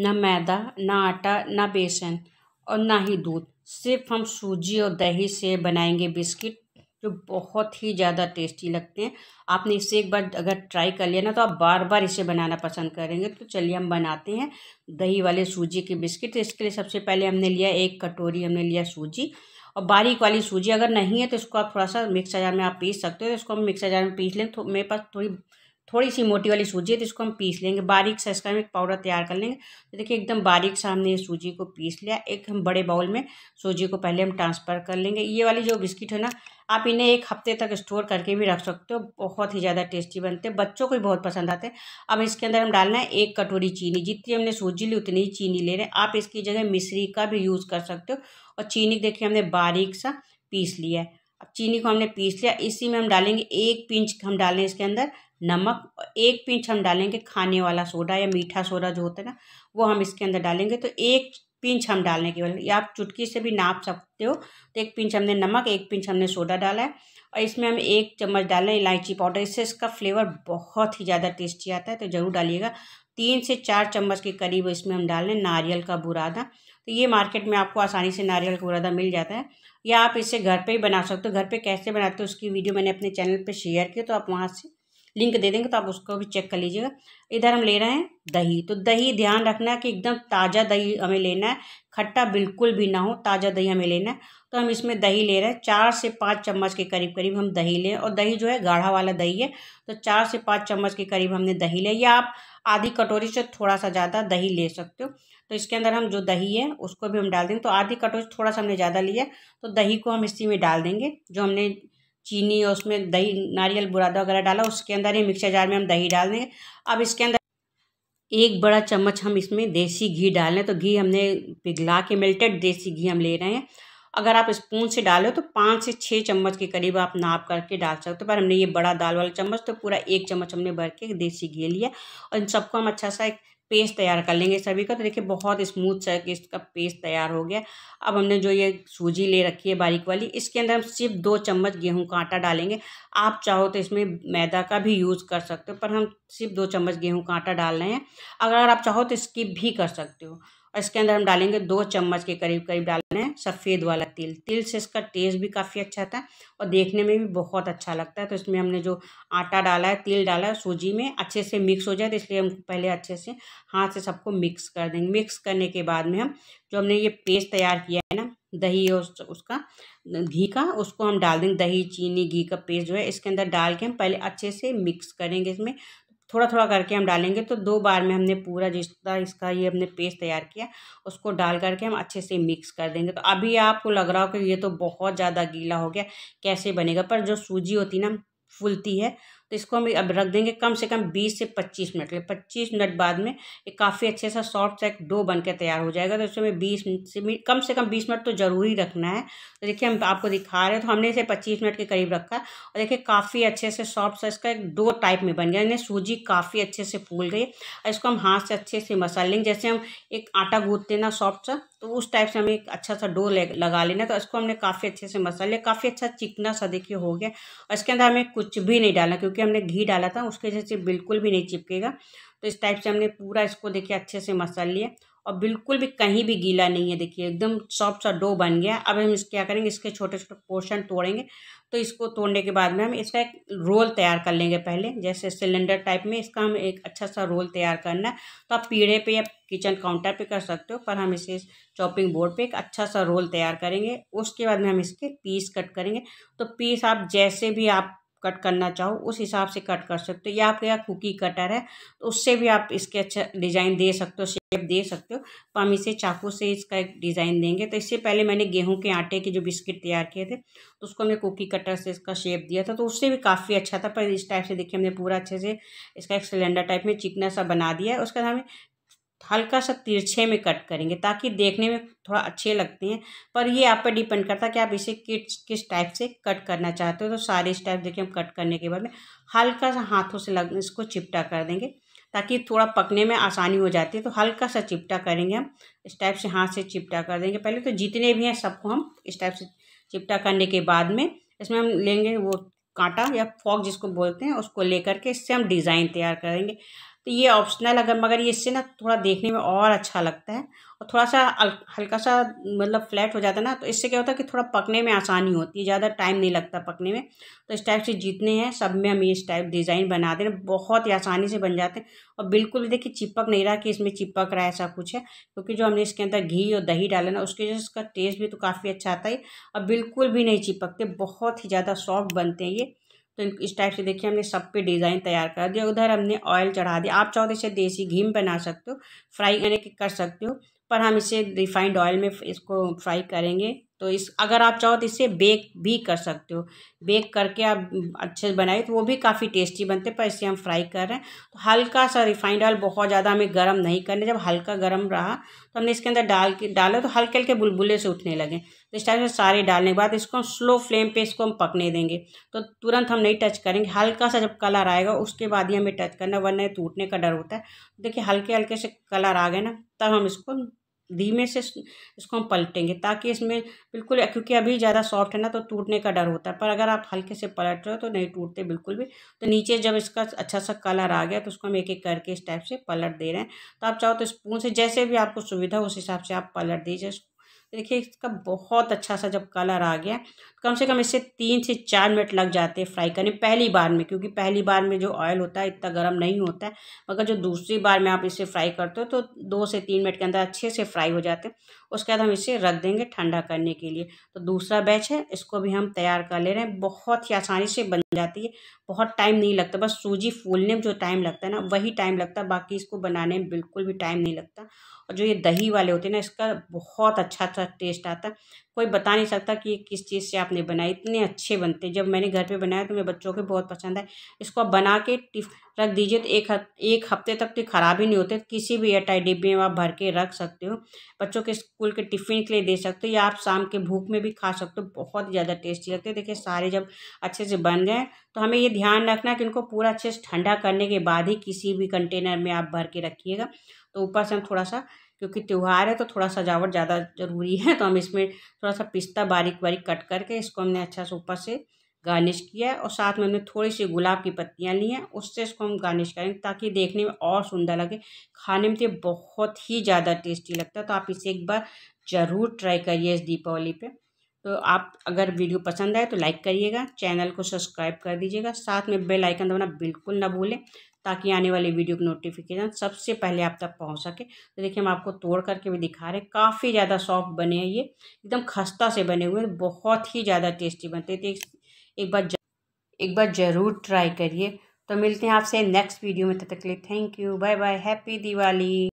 ना मैदा ना आटा ना बेसन और ना ही दूध सिर्फ हम सूजी और दही से बनाएंगे बिस्किट जो बहुत ही ज़्यादा टेस्टी लगते हैं आपने इसे एक बार अगर ट्राई कर लिया ना तो आप बार बार इसे बनाना पसंद करेंगे तो चलिए हम बनाते हैं दही वाले सूजी के बिस्किट इसके लिए सबसे पहले हमने लिया एक कटोरी हमने लिया सूजी और बारीक वाली सूजी अगर नहीं है तो इसको आप थोड़ा सा मिक्सर जार में आप पीस सकते हो तो इसको हम मिक्सर जार में पीस लें तो मेरे पास थोड़ी थोड़ी सी मोटी वाली सूजी है तो इसको हम पीस लेंगे बारीक सा इसका हम एक पाउडर तैयार कर लेंगे तो देखिए एकदम बारीक सा हमने सूजी को पीस लिया एक हम बड़े बाउल में सूजी को पहले हम ट्रांसफ़र कर लेंगे ये वाली जो बिस्किट है ना आप इन्हें एक हफ्ते तक स्टोर करके भी रख सकते हो बहुत ही ज़्यादा टेस्टी बनते हैं बच्चों को भी बहुत पसंद आते हैं अब इसके अंदर हम डालना है एक कटोरी चीनी जितनी हमने सूजी ली उतनी ही चीनी ले रहे हैं आप इसकी जगह मिश्री का भी यूज़ कर सकते हो और चीनी देखिए हमने बारीक सा पीस लिया है अब चीनी को हमने पीस लिया इसी में हम डालेंगे एक पिंच हम डालें इसके अंदर नमक एक पिंच हम डालेंगे खाने वाला सोडा या मीठा सोडा जो होता है ना वो हम इसके अंदर डालेंगे तो एक पिंच हम डालने के या आप चुटकी से भी नाप सकते हो तो एक पिंच हमने नमक एक पिंच हमने सोडा डाला है और इसमें हम एक चम्मच डालें इलायची पाउडर इससे इसका फ्लेवर बहुत ही ज़्यादा टेस्टी आता है तो ज़रूर डालिएगा तीन से चार चम्मच के करीब इसमें हम डाल लें नारियल का बुरादा तो ये मार्केट में आपको आसानी से नारियल का बुरादा मिल जाता है या आप इसे घर पे ही बना सकते हो घर पे कैसे बनाते हो उसकी वीडियो मैंने अपने चैनल पे शेयर की तो आप वहाँ से लिंक दे देंगे तो आप उसको भी चेक कर लीजिएगा इधर हम ले रहे हैं दही तो दही ध्यान रखना है कि एकदम ताज़ा दही हमें लेना है खट्टा बिल्कुल भी ना हो ताज़ा दही हमें लेना है तो हम इसमें दही ले रहे हैं चार से पाँच चम्मच के करीब करीब हम दही लें और दही जो है गाढ़ा वाला दही है तो चार से पाँच चम्मच के करीब हमने दही लें या आप आधी कटोरी से थोड़ा सा ज़्यादा दही ले सकते हो तो इसके अंदर हम जो दही है उसको भी हम डाल देंगे तो आधी कटोरी थोड़ा सा हमने ज़्यादा लिया तो दही को हम इसी में डाल देंगे जो हमने चीनी और उसमें दही नारियल बुरादा वगैरह डाला उसके अंदर ही मिक्सर जार में हम दही डाल देंगे अब इसके अंदर एक बड़ा चम्मच हम इसमें देसी घी डाल लें तो घी हमने पिघला के मेल्टेड देसी घी हम ले रहे हैं अगर आप स्पून से डालो तो पाँच से छः चम्मच के करीब आप नाप करके डाल सकते हो तो पर हमने ये बड़ा दाल वाला चम्मच तो पूरा एक चम्मच हमने भर के देसी घी लिया और इन सबको हम अच्छा सा एक पेस्ट तैयार कर लेंगे सभी का तो देखिए बहुत स्मूथ सा इसका पेस्ट तैयार हो गया अब हमने जो ये सूजी ले रखी है बारीक वाली इसके अंदर हम सिर्फ दो चम्मच गेहूं का आटा डालेंगे आप चाहो तो इसमें मैदा का भी यूज़ कर सकते हो पर हम सिर्फ दो चम्मच गेहूं का आटा डाल रहे हैं अगर आप चाहो तो स्किप भी कर सकते हो इसके अंदर हम डालेंगे दो चम्मच के करीब करीब डालने हैं सफ़ेद वाला तिल तिल से इसका टेस्ट भी काफ़ी अच्छा आता है और देखने में भी बहुत अच्छा लगता है तो इसमें हमने जो आटा डाला है तिल डाला है सूजी में अच्छे से मिक्स हो जाए तो इसलिए हम पहले अच्छे से हाथ से सबको मिक्स कर देंगे मिक्स करने के बाद में हम जो हमने ये पेस्ट तैयार किया है ना दही और उसका घी का उसको हम डाल देंगे दही चीनी घी का पेस्ट जो है इसके अंदर डाल के हम पहले अच्छे से मिक्स करेंगे इसमें थोड़ा थोड़ा करके हम डालेंगे तो दो बार में हमने पूरा जिसका इसका ये हमने पेस्ट तैयार किया उसको डाल करके हम अच्छे से मिक्स कर देंगे तो अभी आपको लग रहा हो कि ये तो बहुत ज़्यादा गीला हो गया कैसे बनेगा पर जो सूजी होती ना फुलती है तो इसको हम अब रख देंगे कम से कम बीस से पच्चीस मिनट के पच्चीस मिनट बाद में ये काफ़ी अच्छे सा सॉफ्ट सा एक डो बन के तैयार हो जाएगा तो इसमें बीस से कम से कम बीस मिनट तो ज़रूरी रखना है तो देखिए हम आपको दिखा रहे हैं तो हमने इसे पच्चीस मिनट के करीब रखा और देखिए काफ़ी अच्छे से सॉफ्ट सा इसका एक डो टाइप में बन गया यानी सूजी काफ़ी अच्छे से फूल गई और इसको हम हाथ से अच्छे से मसाल लेंगे जैसे हम एक आटा गूंथते ना सॉफ्ट सा तो उस टाइप से हमें एक अच्छा सा डो लगा लेना तो इसको हमने काफ़ी अच्छे से मसा लिया काफ़ी अच्छा चिकना सा देखिए हो गया और इसके अंदर हमें कुछ भी नहीं डालना क्योंकि क्योंकि हमने घी डाला था उसके जैसे बिल्कुल भी नहीं चिपकेगा तो इस टाइप से हमने पूरा इसको देखिए अच्छे से मसल लिया और बिल्कुल भी कहीं भी गीला नहीं है देखिए एकदम सॉफ्ट सा डो बन गया अब हम इस क्या करेंगे इसके छोटे छोटे पोर्शन तोड़ेंगे तो इसको तोड़ने के बाद में हम इसका एक रोल तैयार कर लेंगे पहले जैसे सिलेंडर टाइप में इसका हम एक अच्छा सा रोल तैयार करना है तो आप पीढ़े पे या किचन काउंटर पे कर सकते हो पर हम इसे चॉपिंग बोर्ड पे एक अच्छा सा रोल तैयार करेंगे उसके बाद में हम इसके पीस कट करेंगे तो पीस आप जैसे भी आप कट करना चाहो उस हिसाब से कट कर सकते हो या आपके यहाँ कुकी कटर है तो उससे भी आप इसके अच्छा डिज़ाइन दे सकते हो शेप दे सकते हो तो हम इसे चाकू से इसका एक डिज़ाइन देंगे तो इससे पहले मैंने गेहूं के आटे के जो बिस्किट तैयार किए थे तो उसको हमने कुकी कटर से इसका शेप दिया था तो उससे भी काफ़ी अच्छा था पर इस टाइप से देखिए हमने पूरा अच्छे से इसका एक सिलेंडर टाइप में चिकना सा बना दिया है उसके बाद हमें हल्का सा तिरछे में कट करेंगे ताकि देखने में थोड़ा अच्छे लगते हैं पर ये आप पर डिपेंड करता है कि आप इसे किस किस टाइप से कट करना चाहते हो तो सारे स्टाइप देखिए हम कट करने के बाद में हल्का सा हाथों से लग इसको चिपटा कर देंगे ताकि थोड़ा पकने में आसानी हो जाती है तो हल्का सा चिपटा करेंगे हम इस टाइप से हाथ से चिपटा कर देंगे पहले तो जितने भी हैं सबको हम इस टाइप से चिपटा करने के बाद में इसमें हम लेंगे वो कांटा या फॉक जिसको बोलते हैं उसको लेकर के इससे हम डिज़ाइन तैयार करेंगे तो ये ऑप्शनल अगर मगर ये इससे ना थोड़ा देखने में और अच्छा लगता है और थोड़ा सा हल्का सा मतलब फ्लैट हो जाता है ना तो इससे क्या होता है कि थोड़ा पकने में आसानी होती है ज़्यादा टाइम नहीं लगता पकने में तो इस टाइप से जितने हैं सब में हम इस टाइप डिज़ाइन बना दे रहे बहुत ही आसानी से बन जाते हैं और बिल्कुल भी देखिए चिपक नहीं रहा कि इसमें चिपक रहा है ऐसा कुछ है क्योंकि जो हमने इसके अंदर घी और दही डाला ना उसकी वजह से इसका टेस्ट भी तो काफ़ी अच्छा आता है और बिल्कुल भी नहीं चिपकते बहुत ही ज़्यादा सॉफ्ट बनते हैं ये तो इस टाइप से देखिए हमने सब पे डिज़ाइन तैयार कर दिया उधर हमने ऑयल चढ़ा दिया आप चाहो तो इसे देसी घी में बना सकते हो फ्राई यानी कि कर सकते हो पर हम इसे रिफाइंड ऑयल में इसको फ्राई करेंगे तो इस अगर आप चाहो तो इसे बेक भी कर सकते हो बेक करके आप अच्छे से बनाए तो वो भी काफ़ी टेस्टी बनते पर इसे हम फ्राई कर रहे हैं तो हल्का सा रिफाइंड ऑयल बहुत ज़्यादा हमें गर्म नहीं करने जब हल्का गर्म रहा तो हमने इसके अंदर डाल के डाला तो हल्के हल्के बुलबुले से उठने लगे तो इस टाइप से सारे डालने के बाद इसको हम स्लो फ्लेम पर इसको हम पकने देंगे तो तुरंत हम नहीं टच करेंगे हल्का सा जब कलर आएगा उसके बाद ही हमें टच करना वरना टूटने का डर होता है देखिए हल्के हल्के से कलर आ गए ना तब हम इसको धीमे से इसको हम पलटेंगे ताकि इसमें बिल्कुल क्योंकि अभी ज़्यादा सॉफ्ट है ना तो टूटने का डर होता है पर अगर आप हल्के से पलट रहे हो तो नहीं टूटते बिल्कुल भी तो नीचे जब इसका अच्छा सा कलर आ गया तो उसको हम एक एक करके इस टाइप से पलट दे रहे हैं तो आप चाहो तो स्पून से जैसे भी आपको सुविधा उस हिसाब से आप पलट दीजिए तो देखिए इसका बहुत अच्छा सा जब कलर आ गया तो कम से कम इससे तीन से चार मिनट लग जाते हैं फ्राई करने पहली बार में क्योंकि पहली बार में जो ऑयल होता है इतना गर्म नहीं होता है मगर जो दूसरी बार में आप इसे फ्राई करते हो तो दो से तीन मिनट के अंदर अच्छे से फ्राई हो जाते हैं उसके बाद हम इसे रख देंगे ठंडा करने के लिए तो दूसरा बैच है इसको भी हम तैयार कर ले रहे हैं बहुत ही आसानी से बन जाती है बहुत टाइम नहीं लगता बस सूजी फूलने में जो टाइम लगता है ना वही टाइम लगता है बाकी इसको बनाने में बिल्कुल भी टाइम नहीं लगता और जो ये दही वाले होते हैं ना इसका बहुत अच्छा सा टेस्ट आता कोई बता नहीं सकता कि किस चीज़ से आपने बनाई इतने अच्छे बनते जब मैंने घर पे बनाया तो मेरे बच्चों को बहुत पसंद है इसको आप बना के रख दीजिए तो एक एक हफ्ते तक तो ख़राब ही नहीं होते किसी भी एयरटाइट डिब्बे में आप भर के रख सकते हो बच्चों के स्कूल के टिफ़िन के लिए दे सकते हो या आप शाम के भूख में भी खा सकते हो बहुत ज़्यादा टेस्टी लगते देखिए सारे जब अच्छे से बन गए तो हमें ये ध्यान रखना कि इनको पूरा अच्छे से ठंडा करने के बाद ही किसी भी कंटेनर में आप भर के रखिएगा तो ऊपर से हम थोड़ा सा क्योंकि त्यौहार है तो थोड़ा सजावट ज़्यादा ज़रूरी है तो हम इसमें थोड़ा सा पिस्ता बारीक बारीक कट करके इसको हमने अच्छा से ऊपर से गार्निश किया है और साथ में हमने थोड़ी सी गुलाब की पत्तियाँ ली हैं उससे इसको हम गार्निश करेंगे ताकि देखने में और सुंदर लगे खाने में तो बहुत ही ज़्यादा टेस्टी लगता है तो आप इसे एक बार ज़रूर ट्राई करिए इस दीपावली पर तो आप अगर वीडियो पसंद आए तो लाइक करिएगा चैनल को सब्सक्राइब कर दीजिएगा साथ में बेल आइकन दबाना बिल्कुल ना भूलें ताकि आने वाले वीडियो की नोटिफिकेशन सबसे पहले आप तक पहुंच सके तो देखिए हम आपको तोड़ करके भी दिखा रहे हैं काफ़ी ज़्यादा सॉफ्ट बने हैं ये एकदम खस्ता से बने हुए हैं बहुत ही ज़्यादा टेस्टी बनते थे एक बार एक बार ज़रूर ट्राई करिए तो मिलते हैं आपसे नेक्स्ट वीडियो में तब तक के लिए thank you bye bye happy Diwali